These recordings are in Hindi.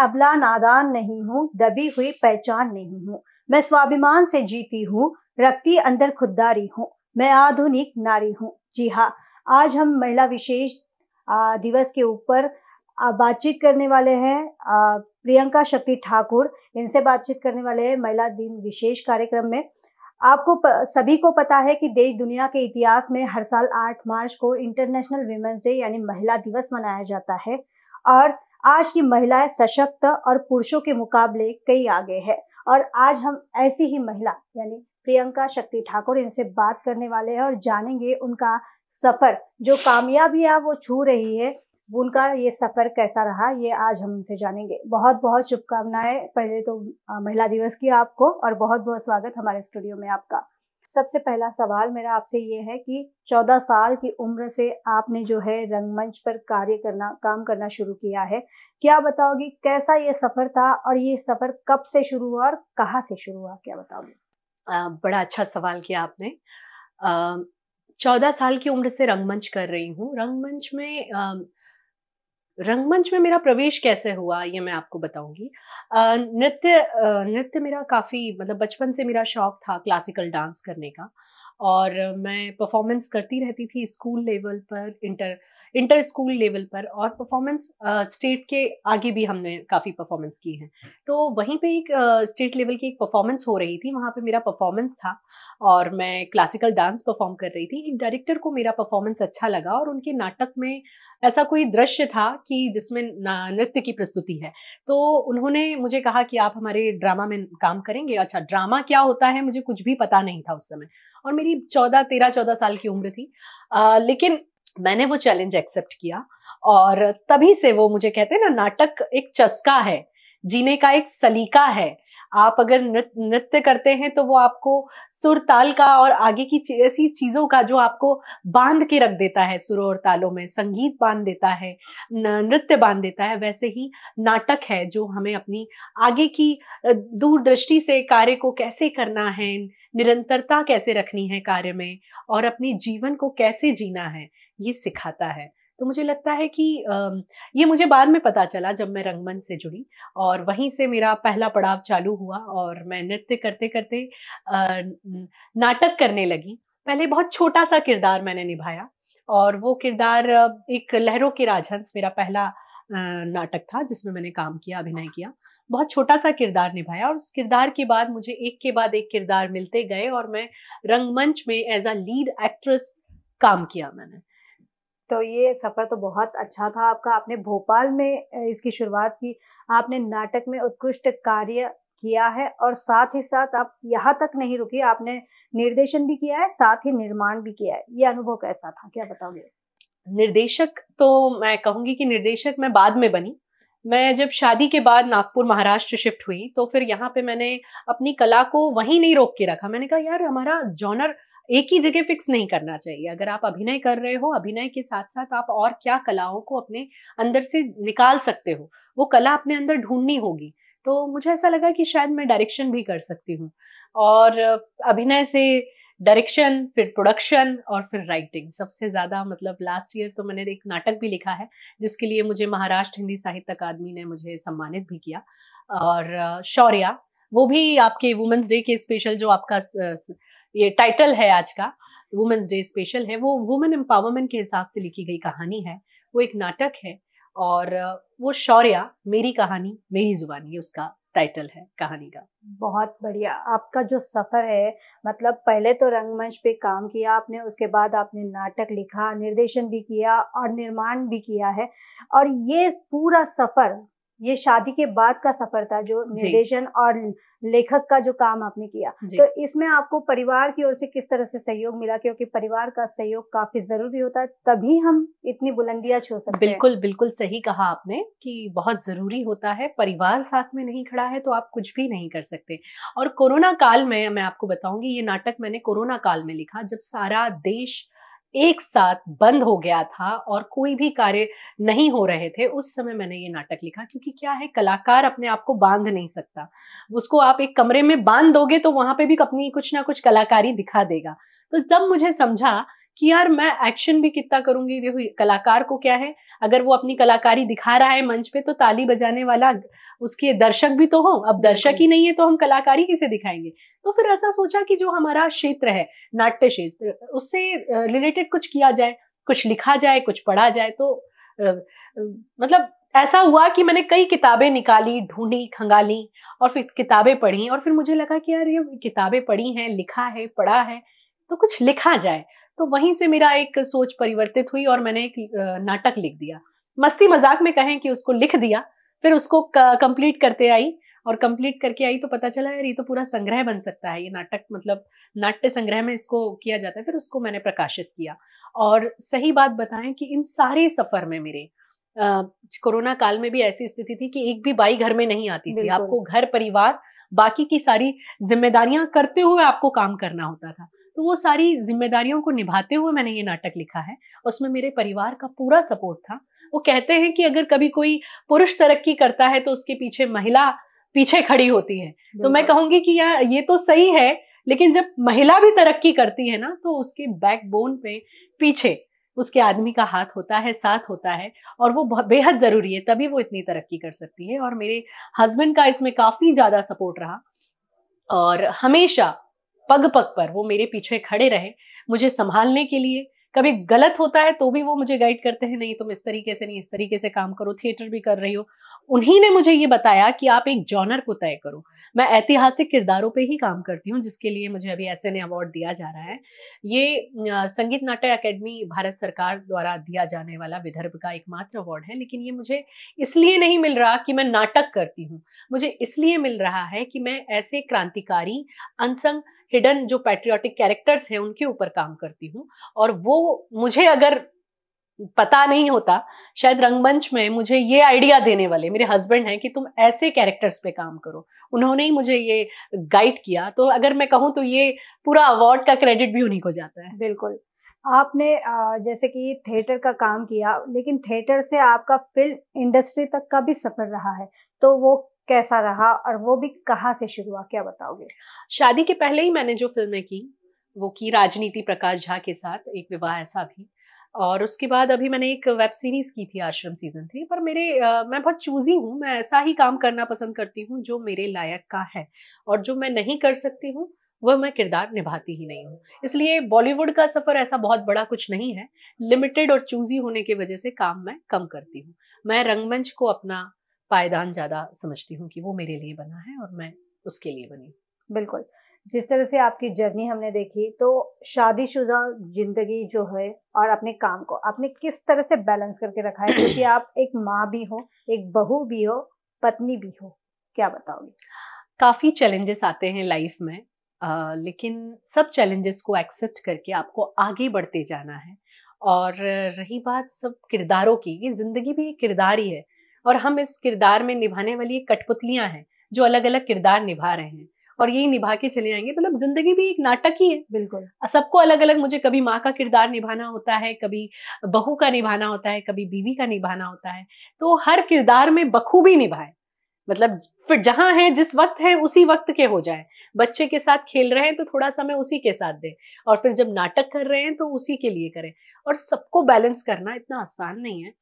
अबला नादान नहीं हूँ दबी हुई पहचान नहीं हूँ मैं स्वाभिमान से जीती हूँ रखती अंदर खुददारी हूँ मैं आधुनिक नारी हूँ जी हाँ आज हम महिला विशेष दिवस के ऊपर बातचीत करने वाले हैं प्रियंका शक्ति ठाकुर इनसे बातचीत करने वाले हैं महिला दिन विशेष कार्यक्रम में आपको प, सभी को पता है कि देश दुनिया के इतिहास में हर साल 8 मार्च को इंटरनेशनल वीमेंस डे यानी महिला दिवस मनाया जाता है और आज की महिलाएं सशक्त और पुरुषों के मुकाबले कई आगे है और आज हम ऐसी ही महिला यानी प्रियंका शक्ति ठाकुर इनसे बात करने वाले हैं और जानेंगे उनका सफर जो कामयाबी है वो छू रही है उनका ये सफर कैसा रहा ये आज हम उनसे जानेंगे बहुत बहुत शुभकामनाएं पहले तो महिला दिवस की आपको और बहुत बहुत स्वागत हमारे स्टूडियो में आपका सबसे पहला सवाल मेरा आपसे ये है कि 14 साल की उम्र से आपने जो है रंगमंच पर कार्य करना काम करना शुरू किया है क्या बताओगी कैसा ये सफर था और ये सफर कब से शुरू हुआ और कहाँ से शुरू हुआ क्या बताओगी बड़ा अच्छा सवाल किया आपने चौदह साल की उम्र से रंगमंच कर रही हूँ रंगमंच में आ, रंगमंच में मेरा प्रवेश कैसे हुआ ये मैं आपको बताऊंगी नृत्य नृत्य मेरा काफ़ी मतलब बचपन से मेरा शौक था क्लासिकल डांस करने का और मैं परफॉर्मेंस करती रहती थी स्कूल लेवल पर इंटर इंटर स्कूल लेवल पर और परफॉर्मेंस स्टेट के आगे भी हमने काफ़ी परफॉर्मेंस की है तो वहीं पे एक स्टेट लेवल की एक परफॉर्मेंस हो रही थी वहाँ पे मेरा परफॉर्मेंस था और मैं क्लासिकल डांस परफॉर्म कर रही थी एक डायरेक्टर को मेरा परफॉर्मेंस अच्छा लगा और उनके नाटक में ऐसा कोई दृश्य था कि जिसमें नृत्य की प्रस्तुति है तो उन्होंने मुझे कहा कि आप हमारे ड्रामा में काम करेंगे अच्छा ड्रामा क्या होता है मुझे कुछ भी पता नहीं था उस समय और मेरी चौदह तेरह चौदह साल की उम्र थी आ, लेकिन मैंने वो चैलेंज एक्सेप्ट किया और तभी से वो मुझे कहते हैं ना नाटक एक चस्का है जीने का एक सलीका है आप अगर नृत्य करते हैं तो वो आपको सुर ताल का और आगे की ऐसी चीज़ों का जो आपको बांध के रख देता है सुरों और तालों में संगीत बांध देता है नृत्य बांध देता है वैसे ही नाटक है जो हमें अपनी आगे की दूरदृष्टि से कार्य को कैसे करना है निरंतरता कैसे रखनी है कार्य में और अपने जीवन को कैसे जीना है ये सिखाता है तो मुझे लगता है कि ये मुझे बाद में पता चला जब मैं रंगमंच से जुड़ी और वहीं से मेरा पहला पड़ाव चालू हुआ और मैं नृत्य करते करते नाटक करने लगी पहले बहुत छोटा सा किरदार मैंने निभाया और वो किरदार एक लहरों के राजहंस मेरा पहला नाटक था जिसमें मैंने काम किया अभिनय किया बहुत छोटा सा किरदार निभाया और उस किरदार के बाद मुझे एक के बाद एक किरदार मिलते गए और मैं रंगमंच में एज अ लीड एक्ट्रेस काम किया मैंने तो ये सफ़र तो बहुत अच्छा था आपका आपने भोपाल में इसकी शुरुआत की आपने नाटक में उत्कृष्ट कार्य किया है और साथ ही साथ आप यहाँ तक नहीं रुकी आपने निर्देशन भी किया है साथ ही निर्माण भी किया है ये अनुभव कैसा था क्या बताओगे निर्देशक तो मैं कहूँगी कि निर्देशक मैं बाद में बनी मैं जब शादी के बाद नागपुर महाराष्ट्र शिफ्ट हुई तो फिर यहाँ पे मैंने अपनी कला को वहीं नहीं रोक के रखा मैंने कहा यार हमारा जॉनर एक ही जगह फिक्स नहीं करना चाहिए अगर आप अभिनय कर रहे हो अभिनय के साथ साथ आप और क्या कलाओं को अपने अंदर से निकाल सकते हो वो कला अपने अंदर ढूंढनी होगी तो मुझे ऐसा लगा कि शायद मैं डायरेक्शन भी कर सकती हूँ और अभिनय से डायरेक्शन फिर प्रोडक्शन और फिर राइटिंग सबसे ज़्यादा मतलब लास्ट ईयर तो मैंने एक नाटक भी लिखा है जिसके लिए मुझे महाराष्ट्र हिंदी साहित्य अकादमी ने मुझे सम्मानित भी किया और शौर्या वो भी आपके वुमेंस डे के स्पेशल जो आपका ये टाइटल है आज का वुमेंस डे स्पेशल है वो वुमेन एम्पावरमेंट के हिसाब से लिखी गई कहानी है वो एक नाटक है और वो शौर्य मेरी कहानी मेरी जुबानी है उसका टाइटल है कहानी का बहुत बढ़िया आपका जो सफर है मतलब पहले तो रंगमंच पे काम किया आपने उसके बाद आपने नाटक लिखा निर्देशन भी किया और निर्माण भी किया है और ये पूरा सफर ये शादी के बाद का सफर था जो निर्देशन और लेखक का जो काम आपने किया तो इसमें आपको परिवार की ओर से किस तरह से सहयोग मिला क्योंकि परिवार का सहयोग काफी जरूरी होता है तभी हम इतनी बुलंदियां छो सकते बिल्कुल हैं। बिल्कुल सही कहा आपने कि बहुत जरूरी होता है परिवार साथ में नहीं खड़ा है तो आप कुछ भी नहीं कर सकते और कोरोना काल में मैं आपको बताऊंगी ये नाटक मैंने कोरोना काल में लिखा जब सारा देश एक साथ बंद हो गया था और कोई भी कार्य नहीं हो रहे थे उस समय मैंने ये नाटक लिखा क्योंकि क्या है कलाकार अपने आप को बांध नहीं सकता उसको आप एक कमरे में बांध दोगे तो वहां पे भी अपनी कुछ ना कुछ कलाकारी दिखा देगा तो जब मुझे समझा कि यार मैं एक्शन भी कितना करूंगी देखो कलाकार को क्या है अगर वो अपनी कलाकारी दिखा रहा है मंच पे तो ताली बजाने वाला उसके दर्शक भी तो हो अब दर्शक ही नहीं है तो हम कलाकारी किसे दिखाएंगे तो फिर ऐसा सोचा कि जो हमारा क्षेत्र है नाट्य क्षेत्र उससे रिलेटेड कुछ किया जाए कुछ लिखा जाए कुछ पढ़ा जाए तो मतलब ऐसा हुआ कि मैंने कई किताबें निकाली ढूंढी खंगाली और फिर किताबें पढ़ी और फिर मुझे लगा कि यार ये किताबें पढ़ी हैं लिखा है पढ़ा है तो कुछ लिखा जाए तो वहीं से मेरा एक सोच परिवर्तित हुई और मैंने एक नाटक लिख दिया मस्ती मजाक में कहें कि उसको लिख दिया फिर उसको कंप्लीट करते आई और कंप्लीट करके आई तो पता चला यार ये तो पूरा संग्रह बन सकता है ये नाटक मतलब नाट्य संग्रह में इसको किया जाता है फिर उसको मैंने प्रकाशित किया और सही बात बताएं कि इन सारे सफ़र में मेरे कोरोना काल में भी ऐसी स्थिति थी कि एक भी बाई घर में नहीं आती थी आपको घर परिवार बाकी की सारी जिम्मेदारियां करते हुए आपको काम करना होता था तो वो सारी जिम्मेदारियों को निभाते हुए मैंने ये नाटक लिखा है उसमें मेरे परिवार का पूरा सपोर्ट था वो कहते हैं कि अगर कभी कोई पुरुष तरक्की करता है तो उसके पीछे महिला पीछे खड़ी होती है तो मैं कहूंगी कि यार ये तो सही है लेकिन जब महिला भी तरक्की करती है ना तो उसके बैकबोन पे पीछे उसके आदमी का हाथ होता है साथ होता है और वो बेहद ज़रूरी है तभी वो इतनी तरक्की कर सकती है और मेरे हस्बैंड का इसमें काफ़ी ज़्यादा सपोर्ट रहा और हमेशा पग पग पर वो मेरे पीछे खड़े रहे मुझे संभालने के लिए कभी गलत होता है तो भी वो मुझे गाइड करते हैं नहीं तुम इस तरीके से नहीं इस तरीके से काम करो थिएटर भी कर रही हो उन्हीं ने मुझे ये बताया कि आप एक जॉनर को तय करो मैं ऐतिहासिक किरदारों पे ही काम करती हूँ जिसके लिए मुझे अभी ऐसे ने अवार्ड दिया जा रहा है ये संगीत नाट्य अकेडमी भारत सरकार द्वारा दिया जाने वाला विदर्भ का एकमात्र अवार्ड है लेकिन ये मुझे इसलिए नहीं मिल रहा कि मैं नाटक करती हूँ मुझे इसलिए मिल रहा है कि मैं ऐसे क्रांतिकारी अनसंग हिडन जो पैट्रियोटिक कैरेक्टर्स हैं उनके ऊपर काम करती हूँ और वो मुझे अगर पता नहीं होता शायद रंगमंच में मुझे ये आइडिया देने वाले मेरे हस्बैंड हैं कि तुम ऐसे कैरेक्टर्स पे काम करो उन्होंने ही मुझे ये गाइड किया तो अगर मैं कहूँ तो ये पूरा अवार्ड का क्रेडिट भी उन्हीं को जाता है बिल्कुल आपने जैसे कि थिएटर का काम किया लेकिन थिएटर से आपका फिल्म इंडस्ट्री तक का भी सफर रहा है तो वो कैसा रहा और वो भी कहाँ से शुरू हुआ क्या बताओगे शादी के पहले ही मैंने जो फिल्में की वो की राजनीति प्रकाश झा के साथ एक विवाह ऐसा भी और उसके बाद अभी मैंने एक वेब सीरीज़ की थी आश्रम सीजन थ्री पर मेरे आ, मैं बहुत चूज़ी हूँ मैं ऐसा ही काम करना पसंद करती हूँ जो मेरे लायक का है और जो मैं नहीं कर सकती हूँ वह मैं किरदार निभाती ही नहीं हूँ इसलिए बॉलीवुड का सफ़र ऐसा बहुत बड़ा कुछ नहीं है लिमिटेड और चूज़ी होने की वजह से काम मैं कम करती हूँ मैं रंगमंच को अपना पायदान ज़्यादा समझती हूँ कि वो मेरे लिए बना है और मैं उसके लिए बनी बिल्कुल जिस तरह से आपकी जर्नी हमने देखी तो शादीशुदा जिंदगी जो है और अपने काम को आपने किस तरह से बैलेंस करके रखा है क्योंकि आप एक माँ भी हो एक बहू भी हो पत्नी भी हो क्या बताओगे काफ़ी चैलेंजेस आते हैं लाइफ में आ, लेकिन सब चैलेंजेस को एक्सेप्ट करके आपको आगे बढ़ते जाना है और रही बात सब किरदारों की ये ज़िंदगी भी एक किरदार ही है और हम इस किरदार में निभाने वाली कठपुतलियां हैं जो अलग अलग किरदार निभा रहे हैं और यही निभा के चले आएंगे मतलब जिंदगी भी एक नाटक ही है बिल्कुल सबको अलग अलग मुझे कभी माँ का किरदार निभाना होता है कभी बहू का निभाना होता है कभी बीवी का निभाना होता है तो हर किरदार में बखूबी निभाए मतलब फिर जहाँ है जिस वक्त है उसी वक्त के हो जाए बच्चे के साथ खेल रहे हैं तो थोड़ा समय उसी के साथ दें और फिर जब नाटक कर रहे हैं तो उसी के लिए करें और सबको बैलेंस करना इतना आसान नहीं है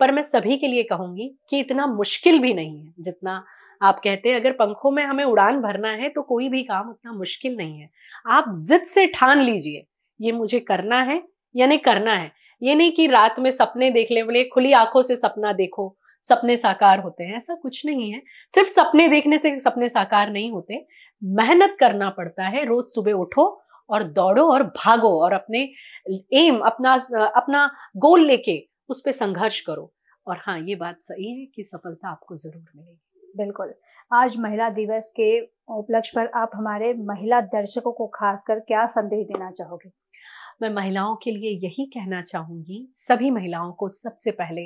पर मैं सभी के लिए कहूंगी कि इतना मुश्किल भी नहीं है जितना आप कहते हैं अगर पंखों में हमें उड़ान भरना है तो कोई भी काम उतना मुश्किल नहीं है आप जिद से ठान लीजिए ये मुझे करना है यानी करना है ये नहीं कि रात में सपने देखने वाले खुली आंखों से सपना देखो सपने साकार होते हैं ऐसा कुछ नहीं है सिर्फ सपने देखने से सपने साकार नहीं होते मेहनत करना पड़ता है रोज सुबह उठो और दौड़ो और भागो और अपने एम अपना अपना गोल लेके उस पर संघर्ष करो और हाँ ये बात सही है कि सफलता आपको जरूर मिलेगी बिल्कुल आज महिला दिवस के उपलक्ष्य पर आप हमारे महिला दर्शकों को खासकर क्या संदेश देना चाहोगे मैं महिलाओं के लिए यही कहना चाहूंगी सभी महिलाओं को सबसे पहले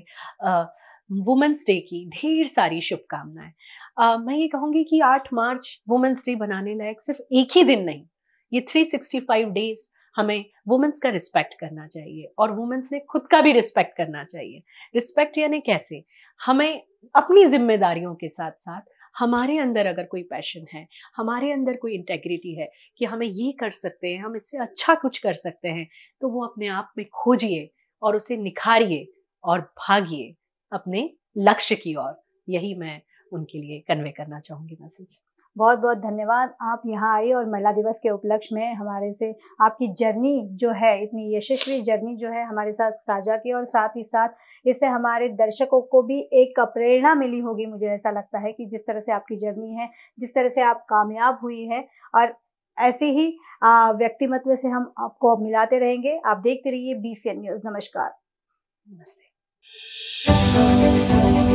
वुमेंस डे की ढेर सारी शुभकामनाएं मैं ये कहूंगी कि 8 मार्च वुमेंस डे बनाने लायक सिर्फ एक ही दिन नहीं ये 365 डेज हमें वुमेंस का रिस्पेक्ट करना चाहिए और वुमेंस ने खुद का भी रिस्पेक्ट करना चाहिए रिस्पेक्ट यानी कैसे हमें अपनी जिम्मेदारियों के साथ साथ हमारे अंदर अगर कोई पैशन है हमारे अंदर कोई इंटेग्रिटी है कि हमें ये कर सकते हैं हम इससे अच्छा कुछ कर सकते हैं तो वो अपने आप में खोजिए और उसे निखारिए और भागिए अपने लक्ष्य की ओर यही मैं उनके लिए कन्वे करना चाहूँगी मैसेज बहुत बहुत धन्यवाद आप यहाँ आई और महिला दिवस के उपलक्ष्य में हमारे से आपकी जर्नी जो है इतनी यशस्वी जर्नी जो है हमारे साथ साझा की और साथ ही साथ इससे हमारे दर्शकों को भी एक प्रेरणा मिली होगी मुझे ऐसा लगता है कि जिस तरह से आपकी जर्नी है जिस तरह से आप कामयाब हुई है और ऐसे ही व्यक्तिमत्व से हम आपको मिलाते रहेंगे आप देखते रहिए बी न्यूज़ नमस्कार नमस्ते